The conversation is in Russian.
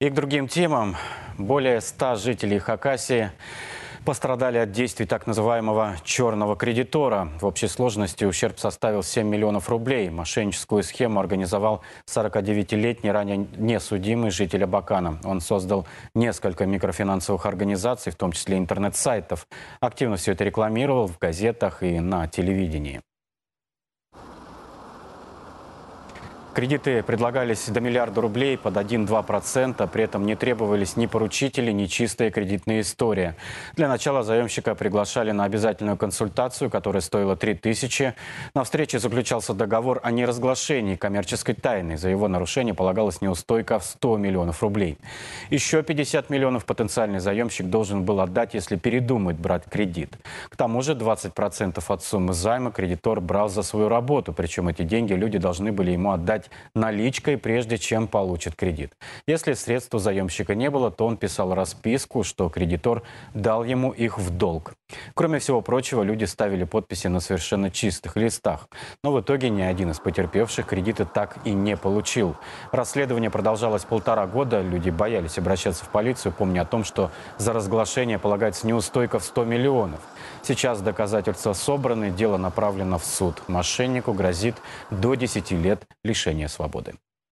И к другим темам. Более 100 жителей Хакасии пострадали от действий так называемого «черного кредитора». В общей сложности ущерб составил 7 миллионов рублей. Мошенническую схему организовал 49-летний, ранее несудимый житель Абакана. Он создал несколько микрофинансовых организаций, в том числе интернет-сайтов. Активно все это рекламировал в газетах и на телевидении. Кредиты предлагались до миллиарда рублей под 1-2%, при этом не требовались ни поручители, ни чистая кредитная история. Для начала заемщика приглашали на обязательную консультацию, которая стоила 3 тысячи. На встрече заключался договор о неразглашении коммерческой тайны. За его нарушение полагалась неустойка в 100 миллионов рублей. Еще 50 миллионов потенциальный заемщик должен был отдать, если передумать брать кредит. К тому же 20% от суммы займа кредитор брал за свою работу, причем эти деньги люди должны были ему отдать сдать наличкой, прежде чем получит кредит. Если средств у заемщика не было, то он писал расписку, что кредитор дал ему их в долг. Кроме всего прочего, люди ставили подписи на совершенно чистых листах. Но в итоге ни один из потерпевших кредиты так и не получил. Расследование продолжалось полтора года. Люди боялись обращаться в полицию, помня о том, что за разглашение полагается неустойка в 100 миллионов. Сейчас доказательства собраны, дело направлено в суд. Мошеннику грозит до 10 лет лишения свободы.